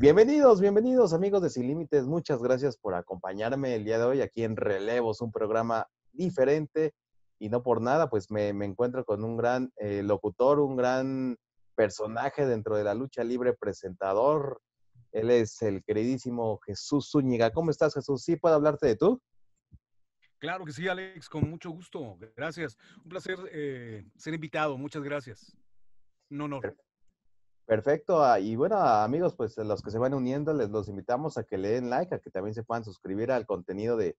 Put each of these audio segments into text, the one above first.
Bienvenidos, bienvenidos amigos de Sin Límites. Muchas gracias por acompañarme el día de hoy aquí en Relevos, un programa diferente y no por nada, pues me, encuentro con un gran eh, locutor, un gran personaje dentro de la lucha libre, presentador. Él es el queridísimo Jesús Zúñiga. ¿Cómo estás, Jesús? ¿Sí puedo hablarte de tú? Claro que sí, Alex, con mucho gusto. Gracias. Un placer eh, ser invitado. Muchas gracias. No, no. Perfecto, ah, y bueno amigos, pues los que se van uniendo, les los invitamos a que le den like, a que también se puedan suscribir al contenido de,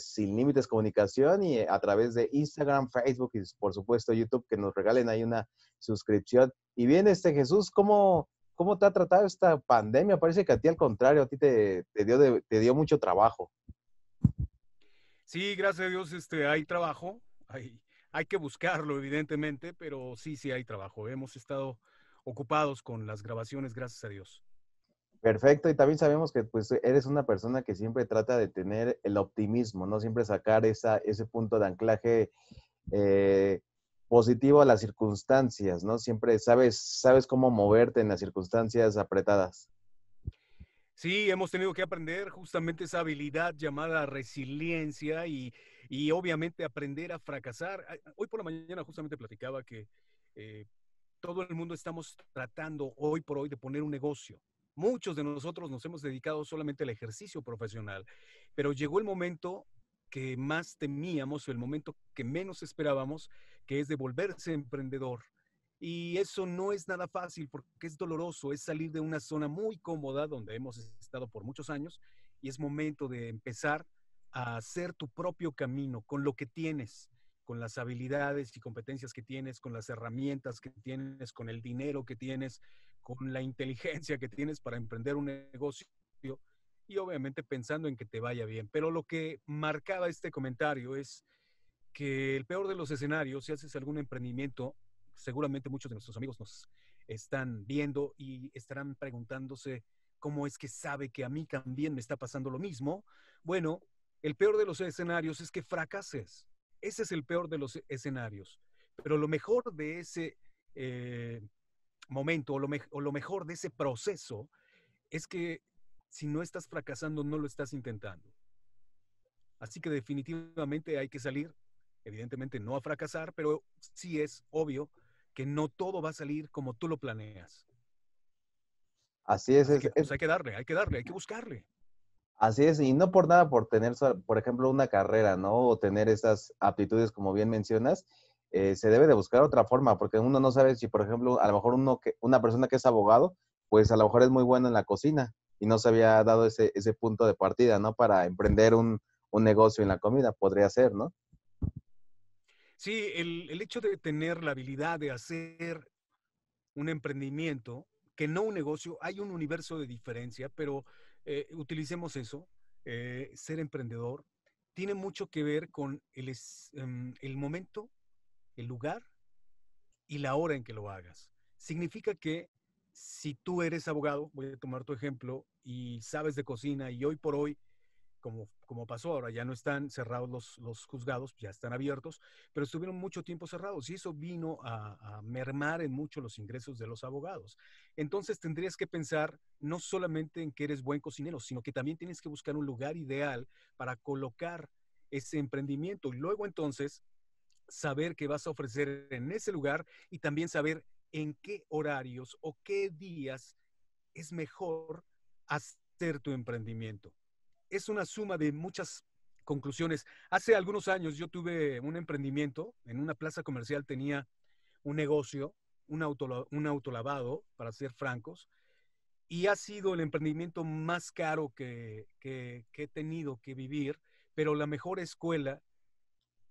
Sin Límites Comunicación y a través de Instagram, Facebook y por supuesto YouTube, que nos regalen ahí una suscripción. Y bien, este Jesús, ¿cómo, cómo te ha tratado esta pandemia? Parece que a ti al contrario, a ti te, te dio, te dio mucho trabajo. Sí, gracias a Dios, este, hay trabajo, hay, hay que buscarlo evidentemente, pero sí, sí hay trabajo. Hemos estado ocupados con las grabaciones, gracias a Dios. Perfecto, y también sabemos que pues eres una persona que siempre trata de tener el optimismo, ¿no? Siempre sacar esa, ese punto de anclaje eh, positivo a las circunstancias, ¿no? Siempre sabes, sabes cómo moverte en las circunstancias apretadas. Sí, hemos tenido que aprender justamente esa habilidad llamada resiliencia y, obviamente aprender a fracasar. Hoy por la mañana justamente platicaba que eh, todo el mundo estamos tratando hoy por hoy de poner un negocio. Muchos de nosotros nos hemos dedicado solamente al ejercicio profesional, pero llegó el momento que más temíamos el momento que menos esperábamos, que es de volverse emprendedor. Y eso no es nada fácil porque es doloroso, es salir de una zona muy cómoda donde hemos estado por muchos años y es momento de empezar a hacer tu propio camino con lo que tienes con las habilidades y competencias que tienes, con las herramientas que tienes, con el dinero que tienes, con la inteligencia que tienes para emprender un negocio y obviamente pensando en que te vaya bien. Pero lo que marcaba este comentario es que el peor de los escenarios, si haces algún emprendimiento, seguramente muchos de nuestros amigos nos están viendo y estarán preguntándose cómo es que sabe que a mí también me está pasando lo mismo. Bueno, el peor de los escenarios es que fracases. Ese es el peor de los escenarios. Pero lo mejor de ese eh, momento o lo, mejor de ese proceso es que si no estás fracasando, no lo estás intentando. Así que definitivamente hay que salir, evidentemente no a fracasar, pero sí es obvio que no todo va a salir como tú lo planeas. Así es. Pues, es, hay que darle, hay que darle, hay que buscarle. Así es, y no por nada por tener, por ejemplo, una carrera, ¿no? O tener esas aptitudes, como bien mencionas, eh, se debe de buscar otra forma, porque uno no sabe si, por ejemplo, a lo mejor uno que, una persona que es abogado, pues a lo mejor es muy bueno en la cocina y no se había dado ese, ese punto de partida, ¿no? Para emprender un, negocio en la comida, podría ser, ¿no? Sí, el hecho de tener la habilidad de hacer un emprendimiento, que no un negocio, hay un universo de diferencia, pero eh, utilicemos eso, eh, ser emprendedor, tiene mucho que ver con em, el momento, el lugar y la hora en que lo hagas. Significa que si tú eres abogado, voy a tomar tu ejemplo, y sabes de cocina y hoy por hoy como, pasó ahora, ya no están cerrados los, juzgados, ya están abiertos, pero estuvieron mucho tiempo cerrados y eso vino a, a, mermar en mucho los ingresos de los abogados. Entonces tendrías que pensar no solamente en que eres buen cocinero, sino que también tienes que buscar un lugar ideal para colocar ese emprendimiento y luego entonces saber qué vas a ofrecer en ese lugar y también saber en qué horarios o qué días es mejor hacer tu emprendimiento es una suma de muchas conclusiones. Hace algunos años yo tuve un emprendimiento, en una plaza comercial tenía un negocio, un, auto, un autolavado, para ser francos, y ha sido el emprendimiento más caro que, he tenido que vivir, pero la mejor escuela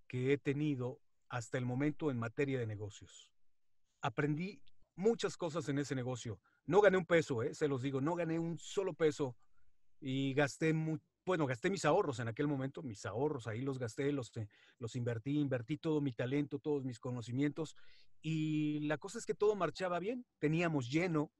que he tenido hasta el momento en materia de negocios. Aprendí muchas cosas en ese negocio. No gané un peso, ¿eh? se los digo, no gané un solo peso y gasté bueno, gasté mis ahorros en aquel momento, mis ahorros ahí los gasté, los, eh, los invertí, invertí todo mi talento, todos mis conocimientos y la cosa es que todo marchaba bien, teníamos lleno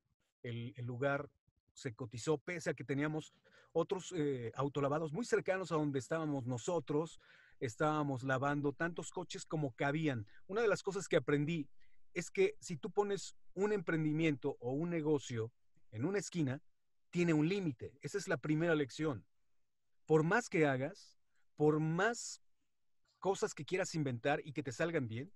el, lugar, se cotizó pese a que teníamos otros eh, autolavados muy cercanos a donde estábamos nosotros, estábamos lavando tantos coches como cabían. Una de las cosas que aprendí es que si tú pones un emprendimiento o un negocio en una esquina, tiene un límite. Esa es la primera lección. Por más que hagas, por más cosas que quieras inventar y que te salgan bien,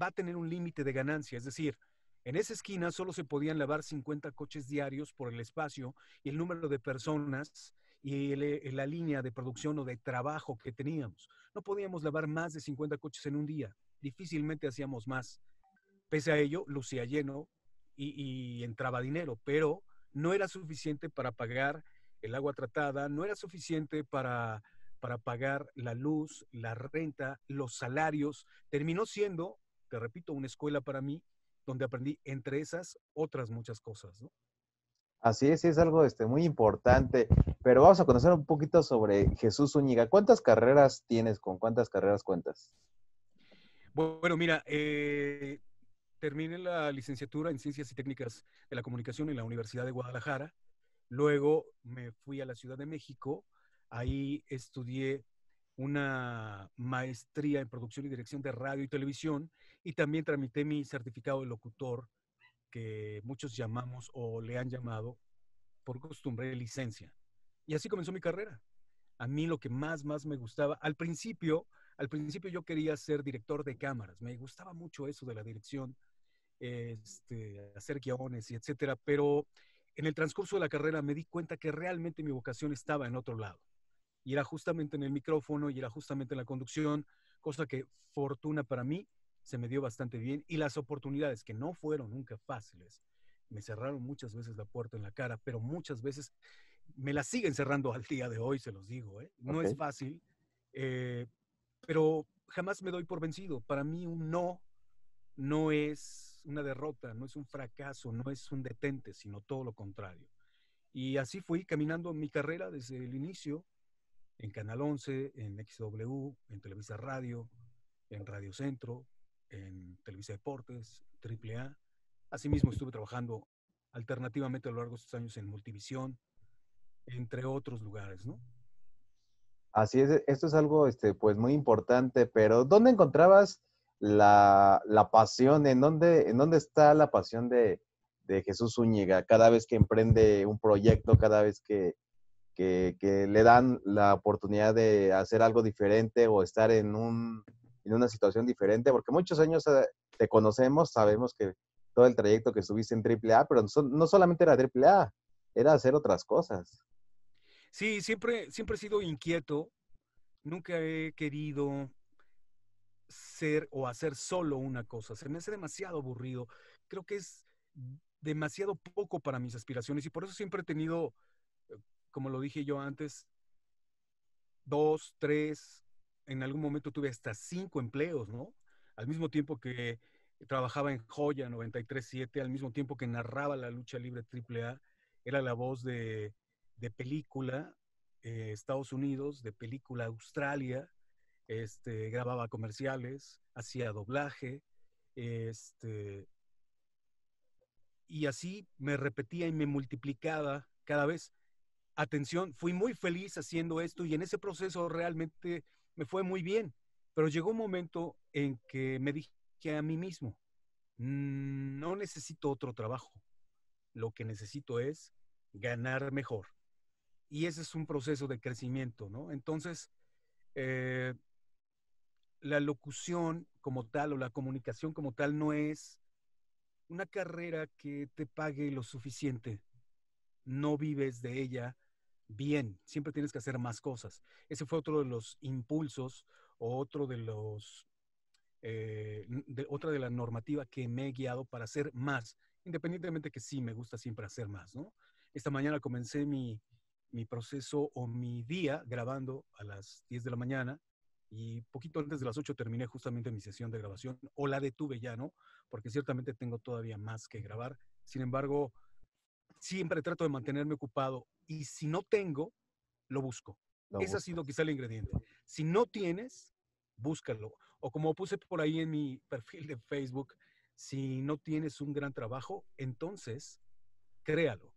va a tener un límite de ganancia. Es decir, en esa esquina solo se podían lavar 50 coches diarios por el espacio y el número de personas y eh, la línea de producción o de trabajo que teníamos. No podíamos lavar más de 50 coches en un día. Difícilmente hacíamos más. Pese a ello, lucía lleno y entraba dinero, pero no era suficiente para pagar el agua tratada, no era suficiente para, pagar la luz, la renta, los salarios. Terminó siendo, te repito, una escuela para mí donde aprendí entre esas otras muchas cosas, ¿no? Así es, es algo este, muy importante. Pero vamos a conocer un poquito sobre Jesús Zúñiga. ¿Cuántas carreras tienes? ¿Con cuántas carreras cuentas? Bueno, mira, eh, terminé la licenciatura en Ciencias y Técnicas de la Comunicación en la Universidad de Guadalajara. Luego me fui a la Ciudad de México. Ahí estudié una maestría en producción y dirección de radio y televisión y también tramité mi certificado de locutor que muchos llamamos o le han llamado por costumbre licencia. Y así comenzó mi carrera. A mí lo que más, más me gustaba, al principio, al principio yo quería ser director de cámaras, me gustaba mucho eso de la dirección este, hacer guiones y etcétera, pero en el transcurso de la carrera me di cuenta que realmente mi vocación estaba en otro lado. Y era justamente en el micrófono y era justamente en la conducción, cosa que fortuna para mí se me dio bastante bien. Y las oportunidades, que no fueron nunca fáciles, me cerraron muchas veces la puerta en la cara, pero muchas veces me la siguen cerrando al día de hoy, se los digo. ¿eh? No es fácil, eh, pero jamás me doy por vencido. Para mí un no no es una derrota, no es un fracaso, no es un detente, sino todo lo contrario. Y así fui caminando mi carrera desde el inicio, en Canal 11, en XW, en Televisa Radio, en Radio Centro, en Televisa Deportes, AAA. Asimismo estuve trabajando alternativamente a lo largo de estos años en Multivisión, entre otros lugares, ¿no? Así es, esto es algo este, pues muy importante, pero ¿dónde encontrabas la, pasión, ¿en dónde, ¿en dónde está la pasión de, Jesús Zúñiga cada vez que emprende un proyecto, cada vez que, le dan la oportunidad de hacer algo diferente o estar en, un, una situación diferente, porque muchos años eh, te conocemos, sabemos que todo el trayecto que estuviste en AAA, pero no solamente era AAA, era hacer otras cosas. Sí, siempre, siempre he sido inquieto, nunca he querido ser o hacer solo una cosa. Se me hace demasiado aburrido. Creo que es demasiado poco para mis aspiraciones y por eso siempre he tenido, eh, como lo dije yo antes, dos, tres, en algún momento tuve hasta cinco empleos, ¿no? Al mismo tiempo que trabajaba en Joya 93.7, al mismo tiempo que narraba la lucha libre AAA, era la voz de, de película eh, Estados Unidos, de película Australia, este, grababa comerciales, hacía doblaje, este, y así me repetía y me multiplicaba cada vez. Atención, fui muy feliz haciendo esto y en ese proceso realmente me fue muy bien, pero llegó un momento en que me dije a mí mismo, mm, no necesito otro trabajo, lo que necesito es ganar mejor. Y ese es un proceso de crecimiento, ¿no? Entonces, eh, la locución como tal o la comunicación como tal no es una carrera que te pague lo suficiente. No vives de ella bien, siempre tienes que hacer más cosas. Ese fue otro de los impulsos o otro de los, eh, de, otra de la normativa que me he guiado para hacer más, independientemente que sí, me gusta siempre hacer más, ¿no? Esta mañana comencé mi, mi proceso o mi día grabando a las 10 de la mañana y poquito antes de las 8 terminé justamente mi sesión de grabación, o la detuve ya, ¿no? Porque ciertamente tengo todavía más que grabar. Sin embargo, siempre trato de mantenerme ocupado y si no tengo, lo busco. Ese ha sido quizá el ingrediente. Si no tienes, búscalo. O como puse por ahí en mi perfil de Facebook, si no tienes un gran trabajo, entonces créalo.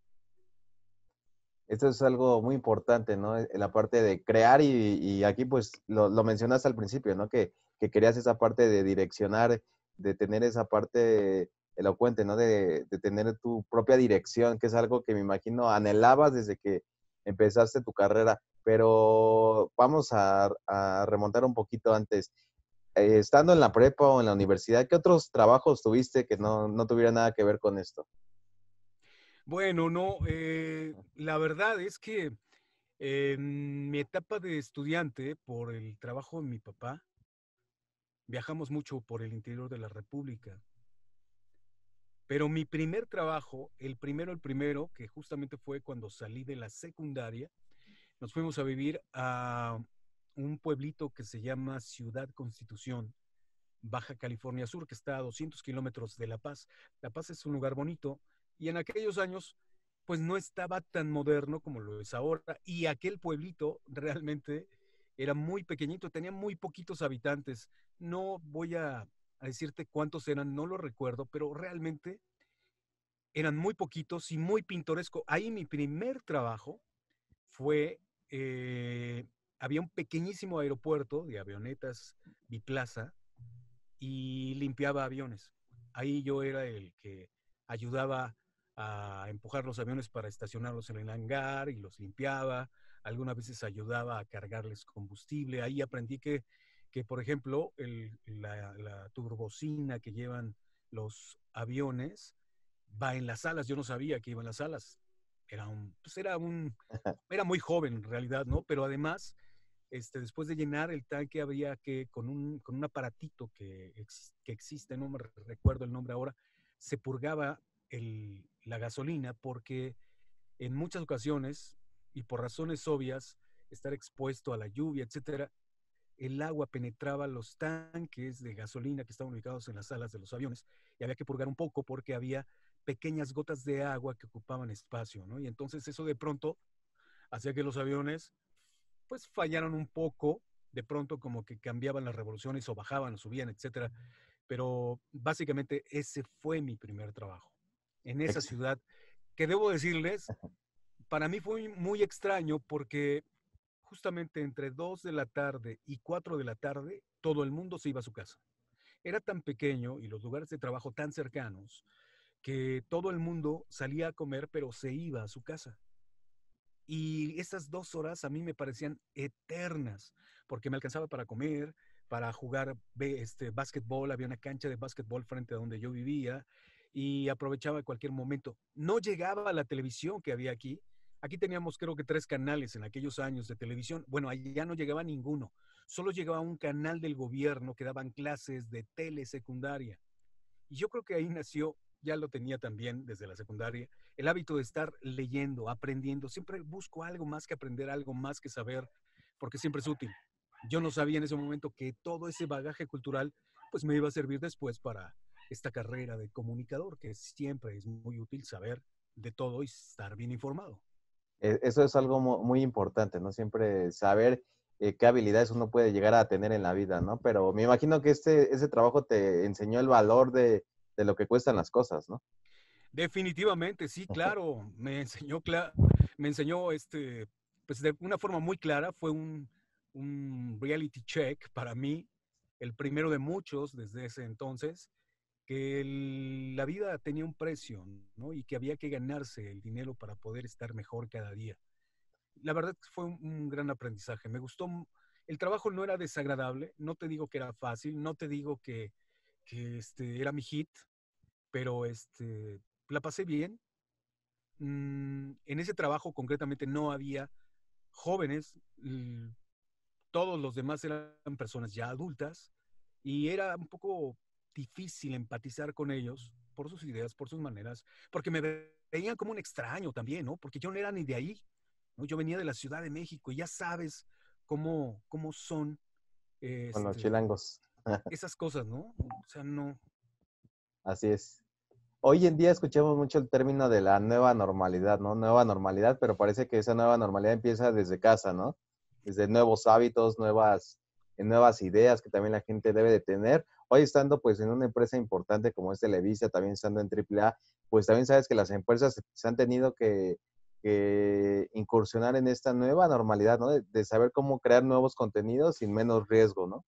Esto es algo muy importante, ¿no? E, la parte de crear y, y aquí pues lo, lo, mencionaste al principio, ¿no? Que, querías esa parte de direccionar, de tener esa parte elocuente, ¿no? De, de, tener tu propia dirección, que es algo que me imagino anhelabas desde que empezaste tu carrera. Pero vamos a, remontar un poquito antes. Eh, estando en la prepa o en la universidad, ¿qué otros trabajos tuviste que no, no tuvieran nada que ver con esto? Bueno, no, eh, la verdad es que eh, en mi etapa de estudiante, por el trabajo de mi papá, viajamos mucho por el interior de la República. Pero mi primer trabajo, el primero, el primero, que justamente fue cuando salí de la secundaria, nos fuimos a vivir a un pueblito que se llama Ciudad Constitución, Baja California Sur, que está a 200 kilómetros de La Paz. La Paz es un lugar bonito, y en aquellos años, pues no estaba tan moderno como lo es ahora. Y aquel pueblito realmente era muy pequeñito, tenía muy poquitos habitantes. No voy a, decirte cuántos eran, no lo recuerdo, pero realmente eran muy poquitos y muy pintoresco. Ahí mi primer trabajo fue, eh, había un pequeñísimo aeropuerto de avionetas biplaza y limpiaba aviones. Ahí yo era el que ayudaba a a empujar los aviones para estacionarlos en el hangar y los limpiaba. Algunas veces ayudaba a cargarles combustible. Ahí aprendí que, que por ejemplo, la, turbocina que llevan los aviones va en las alas. Yo no sabía que iba en las alas. Era un, pues, era un, era muy joven en realidad, ¿no? Pero además, este, después de llenar el tanque había que, con un, aparatito que, que existe, no me recuerdo el nombre ahora, se purgaba el, la gasolina porque en muchas ocasiones y por razones obvias, estar expuesto a la lluvia, etcétera, el agua penetraba los tanques de gasolina que estaban ubicados en las alas de los aviones y había que purgar un poco porque había pequeñas gotas de agua que ocupaban espacio, ¿no? Y entonces eso de pronto hacía que los aviones pues fallaron un poco, de pronto como que cambiaban las revoluciones o bajaban o subían, etcétera. Pero básicamente ese fue mi primer trabajo en esa ciudad, que debo decirles, para mí fue muy extraño porque justamente entre 2 de la tarde y 4 de la tarde todo el mundo se iba a su casa. Era tan pequeño y los lugares de trabajo tan cercanos que todo el mundo salía a comer pero se iba a su casa. Y esas dos horas a mí me parecían eternas porque me alcanzaba para comer, para jugar este, básquetbol, había una cancha de básquetbol frente a donde yo vivía y aprovechaba cualquier momento. No llegaba la televisión que había aquí. Aquí teníamos creo que tres canales en aquellos años de televisión. Bueno, allá no llegaba ninguno. Solo llegaba un canal del gobierno que daban clases de telesecundaria. Y yo creo que ahí nació, ya lo tenía también desde la secundaria, el hábito de estar leyendo, aprendiendo. Siempre busco algo más que aprender, algo más que saber, porque siempre es útil. Yo no sabía en ese momento que todo ese bagaje cultural pues me iba a servir después para esta carrera de comunicador, que siempre es muy útil saber de todo y estar bien informado. E-, eso es algo muy importante, ¿no? Siempre saber eh, qué habilidades uno puede llegar a tener en la vida, ¿no? Pero me imagino que este, ese trabajo te enseñó el valor de, lo que cuestan las cosas, ¿no? Definitivamente, sí, claro. me enseñó, me enseñó este, pues de una forma muy clara, fue un, un reality check para mí, el primero de muchos desde ese entonces, que la vida tenía un precio, ¿no? Y que había que ganarse el dinero para poder estar mejor cada día. La verdad fue un, gran aprendizaje. Me gustó, el trabajo no era desagradable, no te digo que era fácil, no te digo que, este, era mi hit, pero este, la pasé bien. Mm, en ese trabajo concretamente no había jóvenes, todos los demás eran personas ya adultas y era un poco difícil empatizar con ellos por sus ideas, por sus maneras, porque me veían como un extraño también, ¿no? Porque yo no era ni de ahí, ¿no? Yo venía de la Ciudad de México y ya sabes cómo, cómo son. los este, chilangos. esas cosas, ¿no? O sea, no. Así es. Hoy en día escuchamos mucho el término de la nueva normalidad, ¿no? Nueva normalidad, pero parece que esa nueva normalidad empieza desde casa, ¿no? Desde nuevos hábitos, nuevas, nuevas ideas que también la gente debe de tener hoy estando pues en una empresa importante como es Televisa, también estando en AAA, pues también sabes que las empresas se han tenido que, incursionar en esta nueva normalidad, ¿no? De, de, saber cómo crear nuevos contenidos sin menos riesgo, ¿no?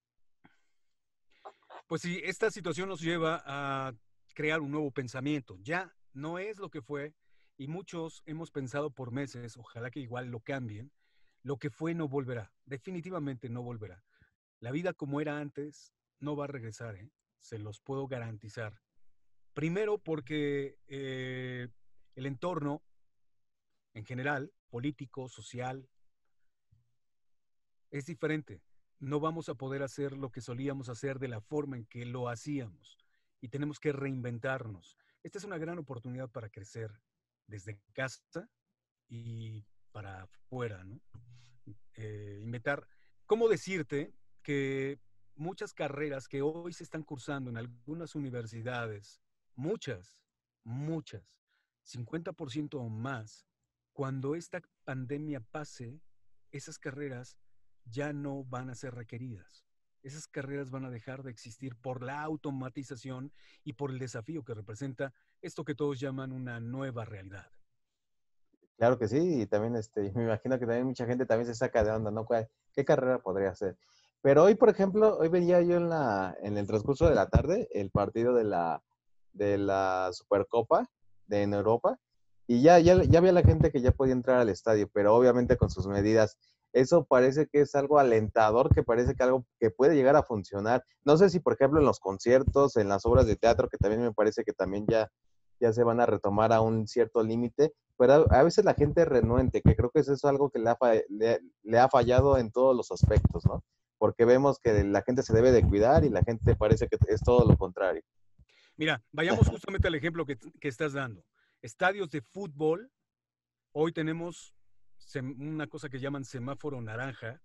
Pues sí, esta situación nos lleva a crear un nuevo pensamiento. Ya no es lo que fue y muchos hemos pensado por meses, ojalá que igual lo cambien, lo que fue no volverá, definitivamente no volverá. La vida como era antes no va a regresar, ¿eh? se los puedo garantizar. Primero porque eh, el entorno en general, político, social, es diferente. No vamos a poder hacer lo que solíamos hacer de la forma en que lo hacíamos y tenemos que reinventarnos. Esta es una gran oportunidad para crecer desde casa y para afuera, ¿no? Eh, inventar. ¿Cómo decirte que muchas carreras que hoy se están cursando en algunas universidades, muchas, muchas, 50% o más, cuando esta pandemia pase, esas carreras ya no van a ser requeridas. Esas carreras van a dejar de existir por la automatización y por el desafío que representa esto que todos llaman una nueva realidad. Claro que sí, y también este, me imagino que también mucha gente también se saca de onda, ¿no? ¿Qué carrera podría ser? Pero hoy, por ejemplo, hoy veía yo en, la, en el transcurso de la tarde el partido de la, de la Supercopa de, en Europa y ya, ya, había la gente que ya podía entrar al estadio, pero obviamente con sus medidas. Eso parece que es algo alentador, que parece que algo que puede llegar a funcionar. No sé si, por ejemplo, en los conciertos, en las obras de teatro, que también me parece que también ya, se van a retomar a un cierto límite, pero a, veces la gente renuente, que creo que eso es algo que le ha, le ha fallado en todos los aspectos, ¿no? porque vemos que la gente se debe de cuidar y la gente parece que es todo lo contrario. Mira, vayamos justamente al ejemplo que, estás dando. Estadios de fútbol, hoy tenemos una cosa que llaman semáforo naranja,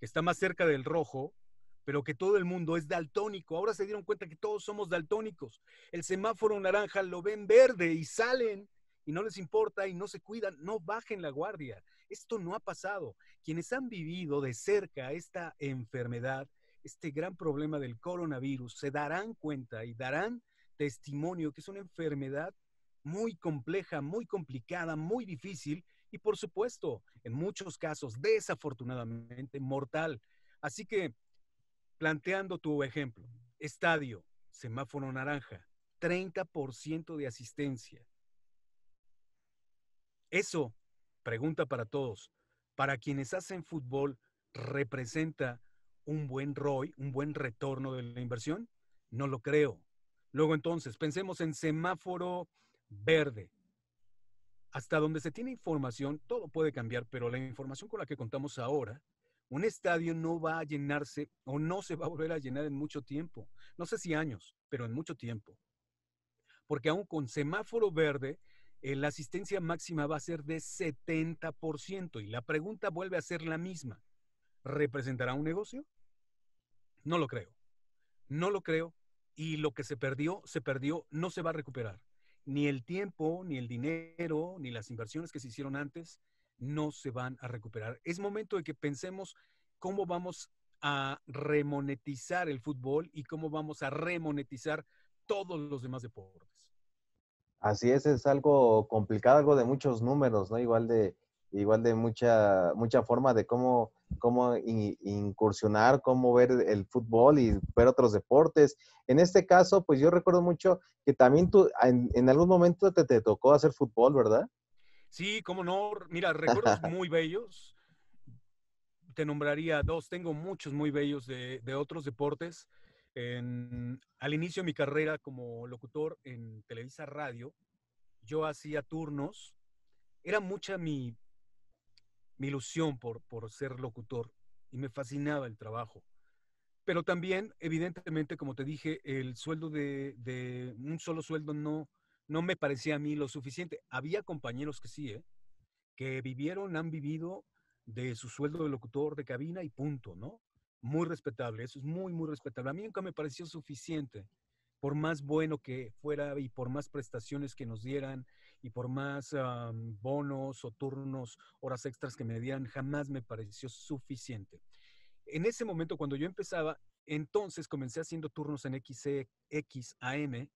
que está más cerca del rojo, pero que todo el mundo es daltónico. Ahora se dieron cuenta que todos somos daltónicos. El semáforo naranja lo ven verde y salen y no les importa y no se cuidan, no bajen la guardia. Esto no ha pasado. Quienes han vivido de cerca esta enfermedad, este gran problema del coronavirus, se darán cuenta y darán testimonio que es una enfermedad muy compleja, muy complicada, muy difícil y por supuesto, en muchos casos, desafortunadamente, mortal. Así que, planteando tu ejemplo, estadio, semáforo naranja, 30% de asistencia. Eso, pregunta para todos, para quienes hacen fútbol, representa un buen ROI, un buen retorno de la inversión? No lo creo. Luego entonces, pensemos en semáforo verde. Hasta donde se tiene información, todo puede cambiar, pero la información con la que contamos ahora, un estadio no va a llenarse o no se va a volver a llenar en mucho tiempo. No sé si años, pero en mucho tiempo. Porque aún con semáforo verde, eh, la asistencia máxima va a ser de 70% y la pregunta vuelve a ser la misma. ¿Representará un negocio? No lo creo. No lo creo y lo que se perdió, se perdió, no se va a recuperar. Ni el tiempo, ni el dinero, ni las inversiones que se hicieron antes no se van a recuperar. Es momento de que pensemos cómo vamos a remonetizar el fútbol y cómo vamos a remonetizar todos los demás deportes. Así es, es algo complicado, algo de muchos números, ¿no? Igual de, igual de mucha, mucha forma de cómo, incursionar, cómo ver el fútbol y ver otros deportes. En este caso, pues yo recuerdo mucho que también tú en, algún momento te, tocó hacer fútbol, ¿verdad? Sí, cómo no. Mira, recuerdos muy bellos. Te nombraría dos, tengo muchos muy bellos de, de otros deportes al inicio de mi carrera como locutor en Televisa Radio, yo hacía turnos. Era mucha mi, mi ilusión por, por ser locutor y me fascinaba el trabajo. Pero también, evidentemente, como te dije, el sueldo de, un solo sueldo no, no me parecía a mí lo suficiente. Había compañeros que sí, ¿eh? que vivieron, han vivido de su sueldo de locutor de cabina y punto, ¿no? muy respetable, eso es muy, muy respetable. A mí nunca me pareció suficiente, por más bueno que fuera y por más prestaciones que nos dieran y por más bonos o turnos, horas extras que me dieran, jamás me pareció suficiente. En ese momento, cuando yo empezaba, entonces comencé haciendo turnos en XAM,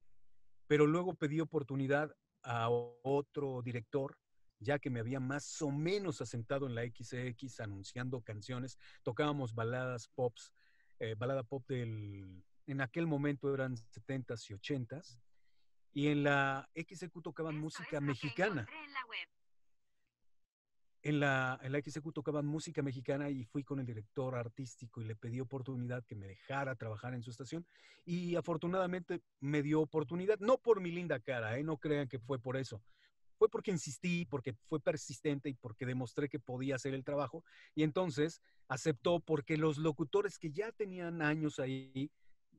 pero luego pedí oportunidad a otro director ya que me había más o menos asentado en la XX anunciando canciones. Tocábamos baladas pops, eh, balada pop del, en aquel momento eran 70s y 80s, y en la XQ tocaban música mexicana. En la, En, la, XQ tocaban música mexicana y fui con el director artístico y le pedí oportunidad que me dejara trabajar en su estación y afortunadamente me dio oportunidad, no por mi linda cara, ¿eh? no crean que fue por eso, fue porque insistí, porque fue persistente y porque demostré que podía hacer el trabajo. Y entonces aceptó porque los locutores que ya tenían años ahí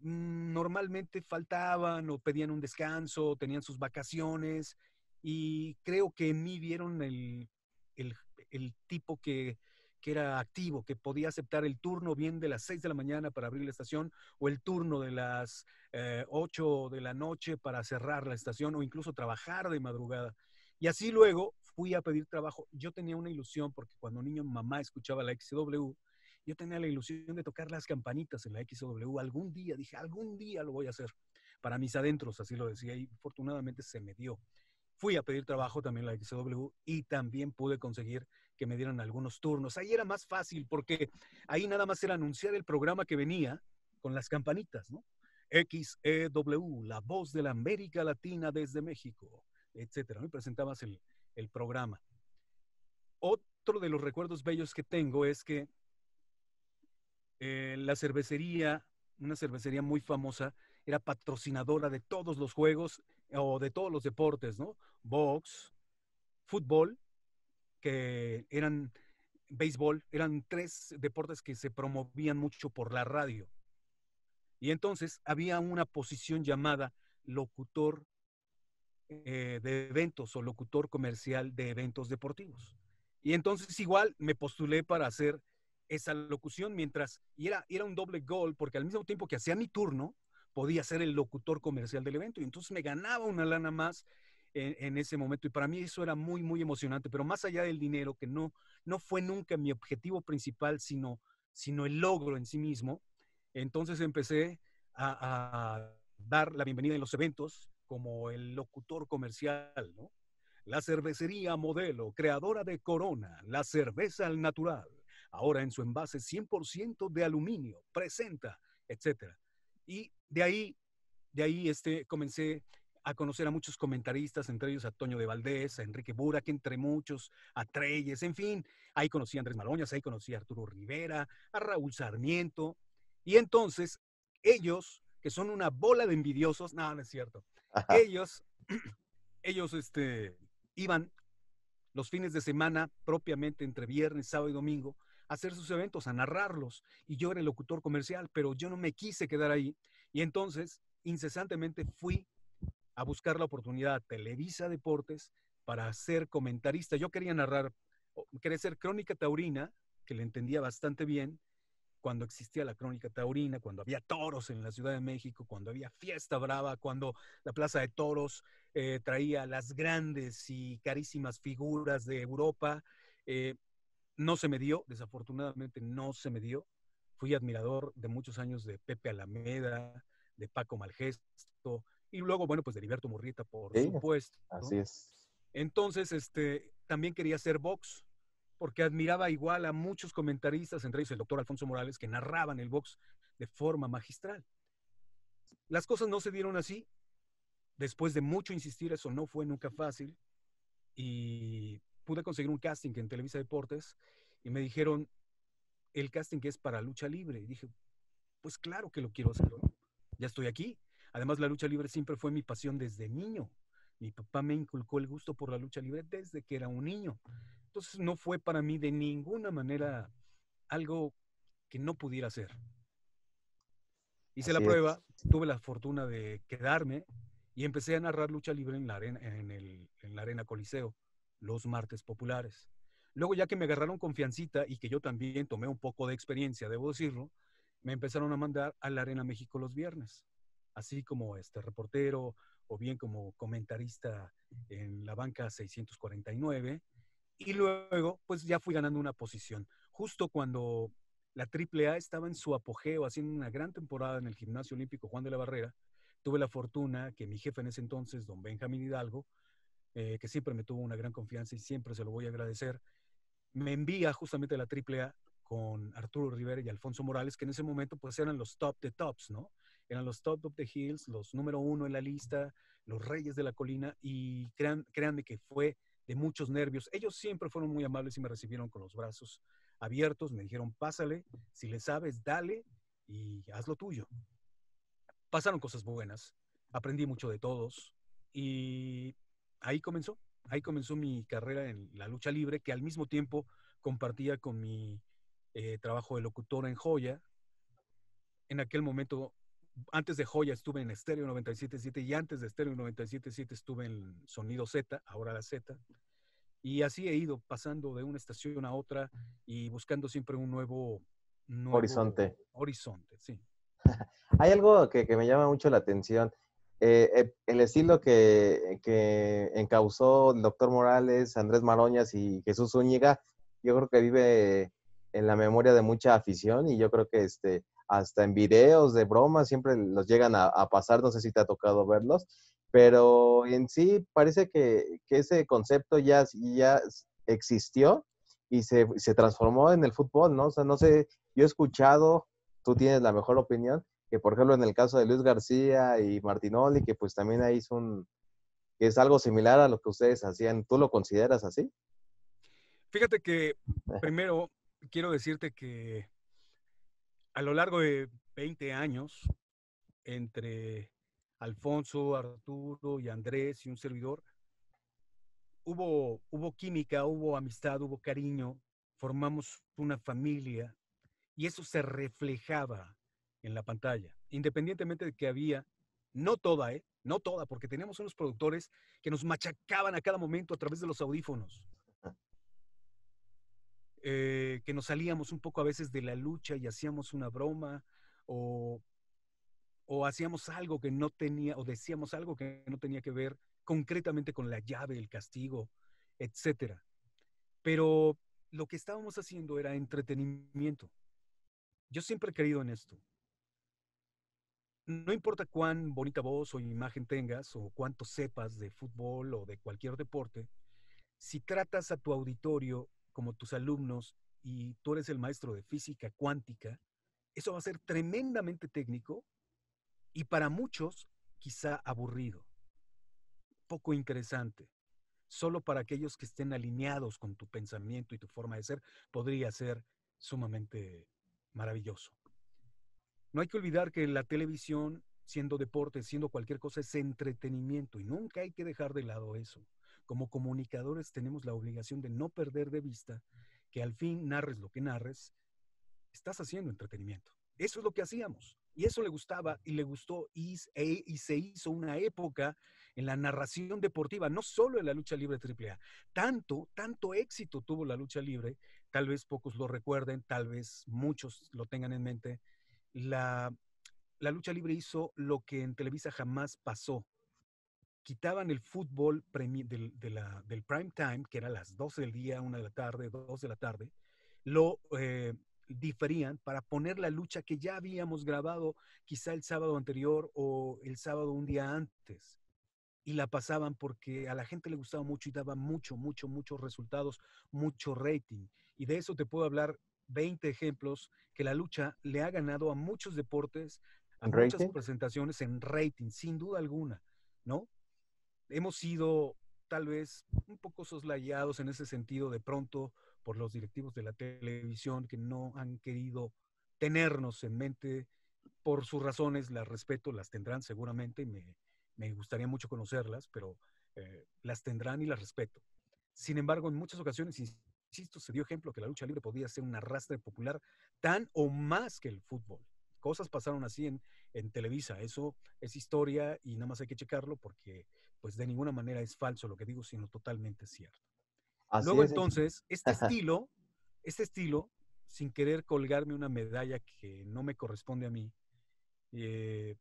mm, normalmente faltaban o pedían un descanso, tenían sus vacaciones y creo que en mí vieron el, el, tipo que, que era activo, que podía aceptar el turno bien de las 6 de la mañana para abrir la estación o el turno de las 8 eh, de la noche para cerrar la estación o incluso trabajar de madrugada. Y así luego fui a pedir trabajo. Yo tenía una ilusión, porque cuando niño mamá escuchaba la XW, yo tenía la ilusión de tocar las campanitas en la XW. Algún día, dije, algún día lo voy a hacer. Para mis adentros, así lo decía, y afortunadamente se me dio. Fui a pedir trabajo también en la XW y también pude conseguir que me dieran algunos turnos. Ahí era más fácil porque ahí nada más era anunciar el programa que venía con las campanitas, ¿no? XEW, la voz de la América Latina desde México etcétera, y presentabas el, programa. Otro de los recuerdos bellos que tengo es que eh, la cervecería, una cervecería muy famosa, era patrocinadora de todos los juegos o de todos los deportes, ¿no? Box, fútbol, que eran béisbol, eran tres deportes que se promovían mucho por la radio. Y entonces había una posición llamada locutor eh, de eventos o locutor comercial de eventos deportivos. Y entonces igual me postulé para hacer esa locución mientras, y era, era un doble gol, porque al mismo tiempo que hacía mi turno, podía ser el locutor comercial del evento. Y entonces me ganaba una lana más en, ese momento. Y para mí eso era muy, muy emocionante. Pero más allá del dinero, que no, no fue nunca mi objetivo principal, sino, sino el logro en sí mismo, entonces empecé a dar la bienvenida en los eventos como el locutor comercial, ¿no? La cervecería modelo, creadora de Corona, la cerveza al natural, ahora en su envase 100% de aluminio, presenta, etc. Y de ahí, de ahí este, comencé a conocer a muchos comentaristas, entre ellos a Toño de Valdés, a Enrique Burak, entre muchos, a Treyes, en fin. Ahí conocí a Andrés Maloñas, ahí conocí a Arturo Rivera, a Raúl Sarmiento. Y entonces, ellos, que son una bola de envidiosos, nada, no es cierto, ellos, ellos este, iban los fines de semana, propiamente entre viernes, sábado y domingo, a hacer sus eventos, a narrarlos. Y yo era el locutor comercial, pero yo no me quise quedar ahí. Y entonces, incesantemente fui a buscar la oportunidad a Televisa Deportes para ser comentarista. Yo quería narrar, quería ser crónica taurina, que le entendía bastante bien, cuando existía la crónica taurina, cuando había toros en la Ciudad de México, cuando había fiesta brava, cuando la Plaza de Toros eh, traía las grandes y carísimas figuras de Europa. Eh, no se me dio, desafortunadamente no se me dio. Fui admirador de muchos años de Pepe Alameda, de Paco Malgesto, y luego, bueno, pues de Liberto Morrita por supuesto. Así es. Entonces, este, también quería hacer box porque admiraba igual a muchos comentaristas, entre ellos el doctor Alfonso Morales, que narraban el box de forma magistral. Las cosas no se dieron así. Después de mucho insistir, eso no fue nunca fácil. Y pude conseguir un casting en Televisa Deportes y me dijeron, el casting es para lucha libre. Y dije, pues claro que lo quiero hacer, Ya estoy aquí. Además, la lucha libre siempre fue mi pasión desde niño. Mi papá me inculcó el gusto por la lucha libre desde que era un niño no fue para mí de ninguna manera algo que no pudiera hacer. Hice la prueba, tuve la fortuna de quedarme y empecé a narrar lucha libre en la arena, en, la arena Coliseo, los martes populares. Luego ya que me agarraron confiancita y que yo también tomé un poco de experiencia, debo decirlo, me empezaron a mandar a la Arena México los viernes, así como este reportero o bien como comentarista en la banca 649 y luego, pues ya fui ganando una posición. Justo cuando la AAA estaba en su apogeo, haciendo una gran temporada en el Gimnasio Olímpico Juan de la Barrera, tuve la fortuna que mi jefe en ese entonces, don Benjamín Hidalgo, eh, que siempre me tuvo una gran confianza y siempre se lo voy a agradecer, me envía justamente a la AAA con Arturo Rivera y Alfonso Morales, que en ese momento pues eran los top de tops, ¿no? Eran los top of the hills, los número uno en la lista, los reyes de la colina, y créanme que fue de muchos nervios. Ellos siempre fueron muy amables y me recibieron con los brazos abiertos, me dijeron, pásale, si le sabes, dale y hazlo tuyo. Pasaron cosas buenas, aprendí mucho de todos y ahí comenzó, ahí comenzó mi carrera en la lucha libre que al mismo tiempo compartía con mi eh, trabajo de locutora en Joya. En aquel momento antes de Joya estuve en Estéreo 97.7 y antes de Estéreo 97.7 estuve en Sonido Z, ahora la Z. Y así he ido pasando de una estación a otra y buscando siempre un nuevo, horizonte. Horizonte, sí. Hay algo que, que, me llama mucho la atención. Eh, eh, el estilo que, que encausó el doctor Morales, Andrés Maroñas y Jesús Zúñiga, yo creo que vive en la memoria de mucha afición y yo creo que este, hasta en videos de broma, siempre los llegan a, pasar, no sé si te ha tocado verlos, pero en sí parece que, ese concepto ya, ya existió y se, transformó en el fútbol, ¿no? O sea, no sé, yo he escuchado, tú tienes la mejor opinión, que por ejemplo en el caso de Luis García y Martinoli, que pues también ahí es un, es algo similar a lo que ustedes hacían, ¿tú lo consideras así? Fíjate que eh. primero quiero decirte que a lo largo de 20 años, entre Alfonso, Arturo y Andrés y un servidor, hubo, hubo química, hubo amistad, hubo cariño, formamos una familia y eso se reflejaba en la pantalla, independientemente de que había, no toda, ¿eh? no toda, porque teníamos unos productores que nos machacaban a cada momento a través de los audífonos. Eh, que nos salíamos un poco a veces de la lucha y hacíamos una broma o, hacíamos algo que no tenía, o decíamos algo que no tenía que ver concretamente con la llave, el castigo, etc. Pero lo que estábamos haciendo era entretenimiento. Yo siempre he creído en esto. No importa cuán bonita voz o imagen tengas o cuánto sepas de fútbol o de cualquier deporte, si tratas a tu auditorio como tus alumnos y tú eres el maestro de física cuántica, eso va a ser tremendamente técnico y para muchos quizá aburrido, poco interesante. Solo para aquellos que estén alineados con tu pensamiento y tu forma de ser, podría ser sumamente maravilloso. No hay que olvidar que la televisión, siendo deporte, siendo cualquier cosa, es entretenimiento y nunca hay que dejar de lado eso como comunicadores tenemos la obligación de no perder de vista que al fin narres lo que narres, estás haciendo entretenimiento. Eso es lo que hacíamos. Y eso le gustaba y le gustó y, e, y, se hizo una época en la narración deportiva, no solo en la lucha libre AAA. Tanto, tanto éxito tuvo la lucha libre, tal vez pocos lo recuerden, tal vez muchos lo tengan en mente. La, la lucha libre hizo lo que en Televisa jamás pasó quitaban el fútbol del, de la, del prime time, que era las 12 del día, 1 de la tarde, 2 de la tarde, lo eh, diferían para poner la lucha que ya habíamos grabado quizá el sábado anterior o el sábado un día antes. Y la pasaban porque a la gente le gustaba mucho y daba mucho, mucho, muchos resultados, mucho rating. Y de eso te puedo hablar 20 ejemplos que la lucha le ha ganado a muchos deportes, a muchas presentaciones en rating, sin duda alguna, ¿no? hemos sido tal vez un poco soslayados en ese sentido de pronto por los directivos de la televisión que no han querido tenernos en mente por sus razones, las respeto, las tendrán seguramente y me, gustaría mucho conocerlas, pero eh, las tendrán y las respeto. Sin embargo, en muchas ocasiones, insisto, se dio ejemplo que la lucha libre podía ser un arrastre popular tan o más que el fútbol cosas pasaron así en, Televisa. Eso es historia y nada más hay que checarlo porque pues de ninguna manera es falso lo que digo, sino totalmente cierto. Luego entonces, este estilo, este estilo, sin querer colgarme una medalla que no me corresponde a mí, eh,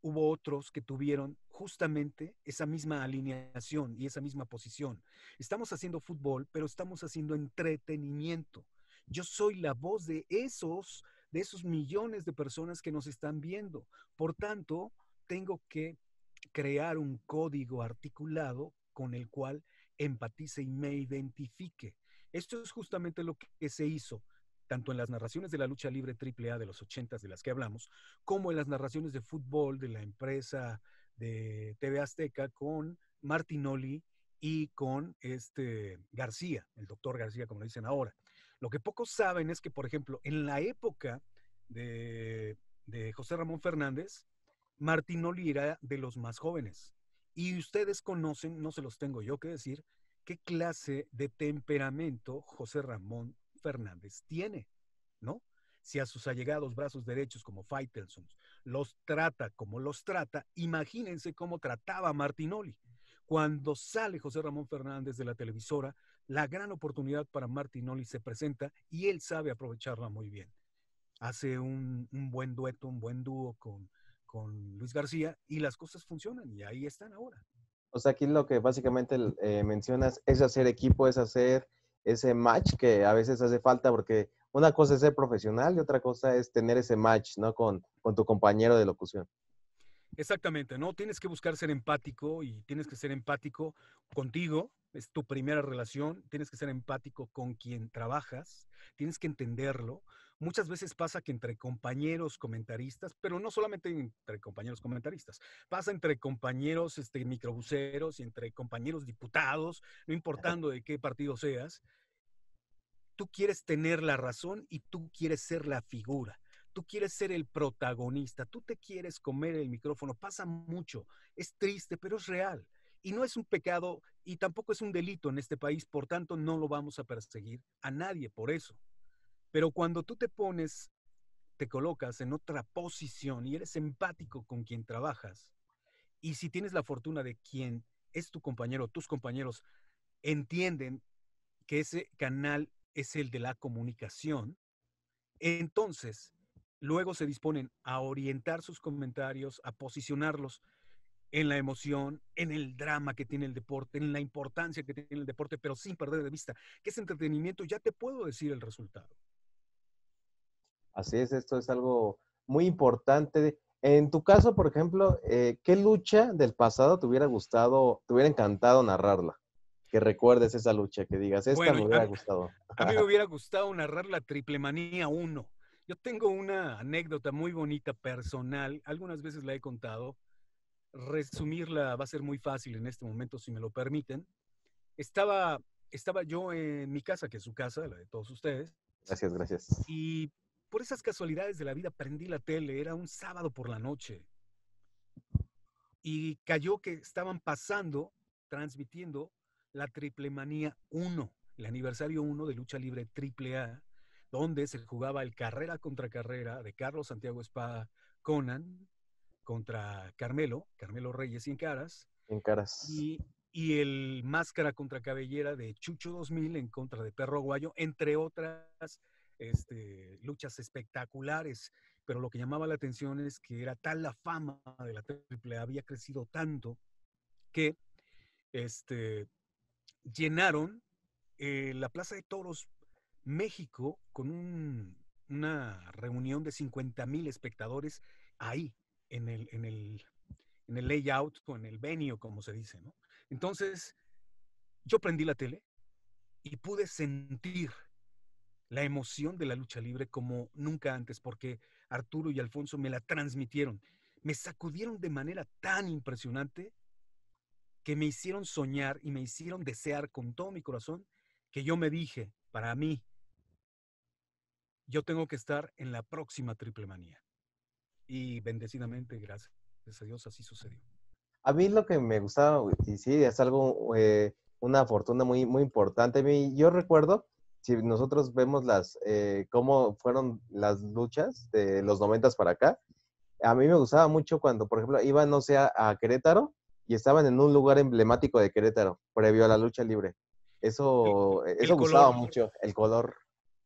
hubo otros que tuvieron justamente esa misma alineación y esa misma posición. Estamos haciendo fútbol, pero estamos haciendo entretenimiento. Yo soy la voz de esos de esos millones de personas que nos están viendo. Por tanto, tengo que crear un código articulado con el cual empatice y me identifique. Esto es justamente lo que se hizo tanto en las narraciones de la lucha libre AAA de los 80 de las que hablamos, como en las narraciones de fútbol de la empresa de TV Azteca con Martinoli y con este García, el doctor García, como lo dicen ahora. Lo que pocos saben es que, por ejemplo, en la época de, José Ramón Fernández, Martinoli era de los más jóvenes. Y ustedes conocen, no se los tengo yo que decir, qué clase de temperamento José Ramón Fernández tiene, ¿no? Si a sus allegados brazos derechos como Faitelson los trata como los trata, imagínense cómo trataba a Martinoli. Cuando sale José Ramón Fernández de la televisora, la gran oportunidad para Martinoli se presenta y él sabe aprovecharla muy bien. Hace un, buen dueto, un buen dúo con, con, Luis García y las cosas funcionan y ahí están ahora. O sea, aquí lo que básicamente eh, mencionas es hacer equipo, es hacer ese match que a veces hace falta porque una cosa es ser profesional y otra cosa es tener ese match, ¿no? Con, con tu compañero de locución. Exactamente, ¿no? Tienes que buscar ser empático y tienes que ser empático contigo, es tu primera relación, tienes que ser empático con quien trabajas, tienes que entenderlo. Muchas veces pasa que entre compañeros comentaristas, pero no solamente entre compañeros comentaristas, pasa entre compañeros este, microbuseros y entre compañeros diputados, no importando de qué partido seas, tú quieres tener la razón y tú quieres ser la figura tú quieres ser el protagonista, tú te quieres comer el micrófono, pasa mucho, es triste, pero es real. Y no es un pecado y tampoco es un delito en este país, por tanto no lo vamos a perseguir a nadie por eso. Pero cuando tú te pones, te colocas en otra posición y eres empático con quien trabajas, y si tienes la fortuna de quien es tu compañero, tus compañeros entienden que ese canal es el de la comunicación, entonces luego se disponen a orientar sus comentarios, a posicionarlos en la emoción, en el drama que tiene el deporte, en la importancia que tiene el deporte, pero sin perder de vista que es entretenimiento, ya te puedo decir el resultado. Así es, esto es algo muy importante. En tu caso, por ejemplo, eh, ¿qué lucha del pasado te hubiera gustado, te hubiera encantado narrarla? Que recuerdes esa lucha, que digas, esta me hubiera gustado. A mí me hubiera gustado narrar la Triple Manía 1. Yo tengo una anécdota muy bonita personal, algunas veces la he contado. Resumirla va a ser muy fácil en este momento, si me lo permiten. Estaba, estaba yo en mi casa, que es su casa, la de todos ustedes. Gracias, gracias. Y por esas casualidades de la vida prendí la tele, era un sábado por la noche. Y cayó que estaban pasando, transmitiendo la Triple Manía 1, el aniversario 1 de Lucha Libre Triple A donde se jugaba el carrera contra carrera de Carlos Santiago Espada Conan contra Carmelo, Carmelo Reyes en caras. En caras. Y, y el máscara contra cabellera de Chucho 2000 en contra de Perro Guayo, entre otras este, luchas espectaculares. Pero lo que llamaba la atención es que era tal la fama de la triple, había crecido tanto que este, llenaron eh, la Plaza de Toros México con una reunión de 50 mil espectadores ahí, en el, en, el, en el layout o en el venio, como se dice, Entonces, yo prendí la tele y pude sentir la emoción de la lucha libre como nunca antes, porque Arturo y Alfonso me la transmitieron, me sacudieron de manera tan impresionante que me hicieron soñar y me hicieron desear con todo mi corazón que yo me dije, para mí, yo tengo que estar en la próxima triple manía. Y bendecidamente, gracias a Dios, así sucedió. A mí lo que me gustaba, y sí, es algo, eh, una fortuna muy, muy importante. A mí, yo recuerdo, si nosotros vemos las, eh, cómo fueron las luchas de los 90 para acá, a mí me gustaba mucho cuando, por ejemplo, iban, no sé, a, Querétaro y estaban en un lugar emblemático de Querétaro, previo a la lucha libre. Eso, eso gustaba mucho, el color.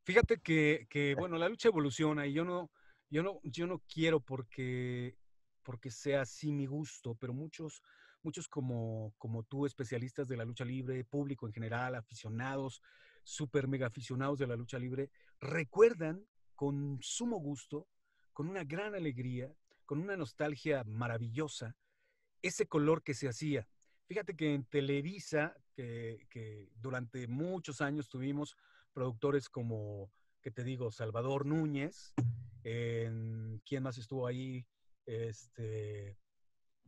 Fíjate que, eh. bueno, la lucha evoluciona y yo no, yo no, yo no quiero porque, porque sea así mi gusto, pero muchos, muchos como, como tú, especialistas de la lucha libre, público en general, aficionados, super mega aficionados de la lucha libre, recuerdan con sumo gusto, con una gran alegría, con una nostalgia maravillosa, ese color que se hacía. Fíjate que en Televisa, que durante muchos años tuvimos productores como, que te digo, Salvador Núñez, ¿quién más estuvo ahí? Este,